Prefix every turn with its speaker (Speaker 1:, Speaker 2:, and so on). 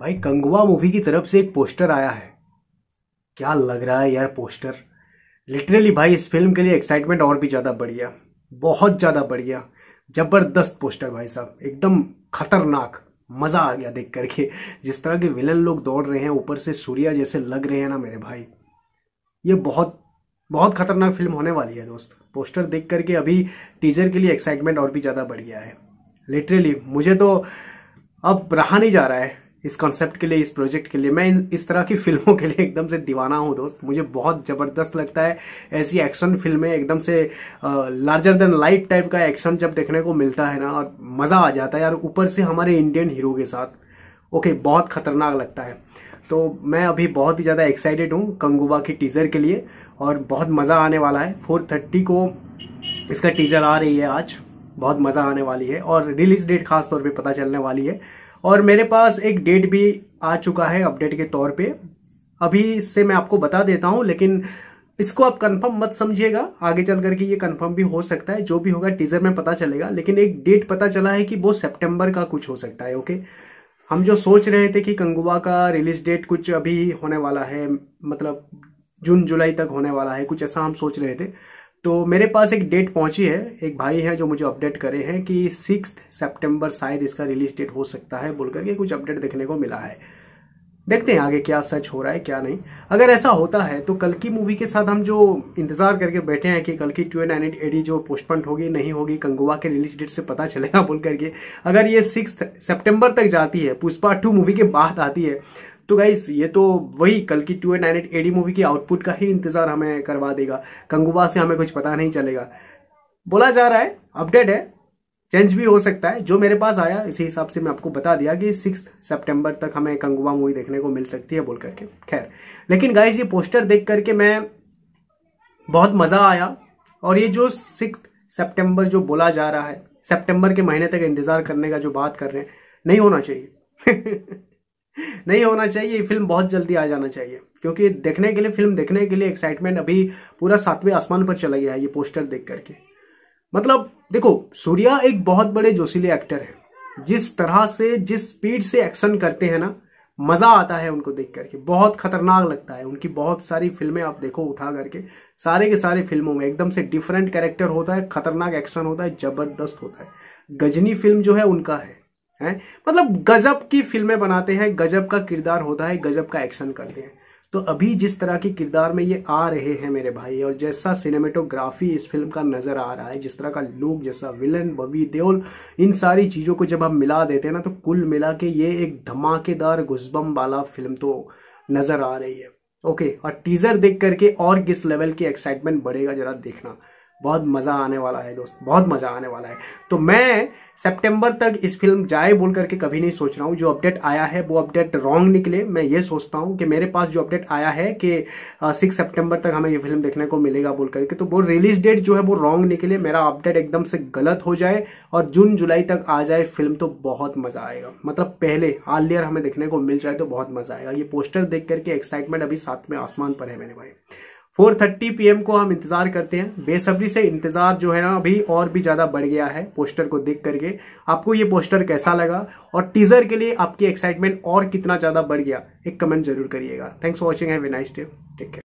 Speaker 1: भाई कंगवा मूवी की तरफ से एक पोस्टर आया है क्या लग रहा है यार पोस्टर लिटरली भाई इस फिल्म के लिए एक्साइटमेंट और भी ज़्यादा बढ़िया बहुत ज़्यादा बढ़िया जबरदस्त पोस्टर भाई साहब एकदम खतरनाक मज़ा आ गया देख करके जिस तरह के विलन लोग दौड़ रहे हैं ऊपर से सूर्या जैसे लग रहे हैं ना मेरे भाई ये बहुत बहुत खतरनाक फिल्म होने वाली है दोस्त पोस्टर देख करके अभी टीजर के लिए एक्साइटमेंट और भी ज़्यादा बढ़ गया है लिटरली मुझे तो अब रहा नहीं जा रहा है इस कॉन्सेप्ट के लिए इस प्रोजेक्ट के लिए मैं इस तरह की फिल्मों के लिए एकदम से दीवाना हूँ दोस्त मुझे बहुत ज़बरदस्त लगता है ऐसी एक्शन फिल्में एकदम से लार्जर देन लाइफ टाइप का एक्शन जब देखने को मिलता है ना और मज़ा आ जाता है यार ऊपर से हमारे इंडियन हीरो के साथ ओके okay, बहुत खतरनाक लगता है तो मैं अभी बहुत ही ज़्यादा एक्साइटेड हूँ कंगुबा की टीज़र के लिए और बहुत मज़ा आने वाला है फोर थर्टी को इसका टीज़र आ रही है आज बहुत मज़ा आने वाली है और रिलीज डेट खास तौर पे पता चलने वाली है और मेरे पास एक डेट भी आ चुका है अपडेट के तौर पे अभी इससे मैं आपको बता देता हूं लेकिन इसको आप कंफर्म मत समझिएगा आगे चल करके ये कंफर्म भी हो सकता है जो भी होगा टीजर में पता चलेगा लेकिन एक डेट पता चला है कि वो सितंबर का कुछ हो सकता है ओके हम जो सोच रहे थे कि कंगुआ का रिलीज डेट कुछ अभी होने वाला है मतलब जून जुलाई तक होने वाला है कुछ ऐसा हम सोच रहे थे तो मेरे पास एक डेट पहुंची है एक भाई है जो मुझे अपडेट करे हैं कि सिक्स सितंबर शायद इसका रिलीज डेट हो सकता है बोलकर के कुछ अपडेट देखने को मिला है देखते हैं आगे क्या सच हो रहा है क्या नहीं अगर ऐसा होता है तो कल की मूवी के साथ हम जो इंतजार करके बैठे हैं कि कल की नाइन एंड एडी जो पोस्टपोन होगी नहीं होगी कंगुआ के रिलीज डेट से पता चलेगा बोल करके अगर ये सिक्स सितंबर तक जाती है पुष्पा टू मूवी के बाद आती है तो गाइस ये तो वही कल की two eight nine eight AD movie की आउटपुट का ही इंतजार हमें करवा देगा कंगुबा से हमें कुछ पता नहीं चलेगा बोला जा रहा है अपडेट है चेंज भी हो सकता है जो मेरे पास आया इसी हिसाब से मैं आपको बता दिया कि सिक्स सितंबर तक हमें कंगुआ मूवी देखने को मिल सकती है बोल करके खैर लेकिन गाइस ये पोस्टर देख करके मैं बहुत मज़ा आया और ये जो सिक्स सितंबर जो बोला जा रहा है सितंबर के महीने तक इंतज़ार करने का जो बात कर रहे हैं नहीं होना चाहिए नहीं होना चाहिए ये फिल्म बहुत जल्दी आ जाना चाहिए क्योंकि देखने के लिए फिल्म देखने के लिए एक्साइटमेंट अभी पूरा सातवें आसमान पर चला गया है ये पोस्टर देख करके मतलब देखो सूर्या एक बहुत बड़े जोशीले एक्टर है जिस तरह से जिस स्पीड से एक्शन करते हैं ना मज़ा आता है उनको देख करके बहुत खतरनाक लगता है उनकी बहुत सारी फिल्में आप देखो उठा करके सारे के सारे फिल्मों में एकदम से डिफरेंट कैरेक्टर होता है खतरनाक एक्शन होता है जबरदस्त होता है गजनी फिल्म जो है उनका है है मतलब गजब की फिल्में बनाते हैं गजब का किरदार होता है गजब का एक्शन करते हैं तो अभी जिस तरह के किरदार में ये आ रहे हैं मेरे भाई और जैसा सिनेमेटोग्राफी इस फिल्म का नज़र आ रहा है जिस तरह का लुक जैसा विलन बबी देओल इन सारी चीज़ों को जब हम मिला देते हैं ना तो कुल मिला के ये एक धमाकेदार घुसबम वाला फिल्म तो नज़र आ रही है ओके और टीज़र देख करके और किस लेवल की एक्साइटमेंट बढ़ेगा जरा देखना बहुत मज़ा आने वाला है दोस्त बहुत मज़ा आने वाला है तो मैं सितंबर तक इस फिल्म जाए बोल करके कभी नहीं सोच रहा हूँ जो अपडेट आया है वो अपडेट रॉन्ग निकले मैं ये सोचता हूँ कि मेरे पास जो अपडेट आया है कि सिक्स सितंबर तक हमें ये फिल्म देखने को मिलेगा बोल करके तो वो रिलीज डेट जो है वो रॉन्ग निकले मेरा अपडेट एकदम से गलत हो जाए और जून जुलाई तक आ जाए फिल्म तो बहुत मज़ा आएगा मतलब पहले आलियर हमें देखने को मिल जाए तो बहुत मज़ा आएगा ये पोस्टर देख करके एक्साइटमेंट अभी साथ में आसमान पर है मेरे भाई फोर थर्टी पीएम को हम इंतजार करते हैं बेसब्री से इंतजार जो है ना अभी और भी ज्यादा बढ़ गया है पोस्टर को देख करके आपको ये पोस्टर कैसा लगा और टीजर के लिए आपकी एक्साइटमेंट और कितना ज्यादा बढ़ गया एक कमेंट जरूर करिएगा थैंक्स फॉर वॉचिंग है विनाइस डे टेक केयर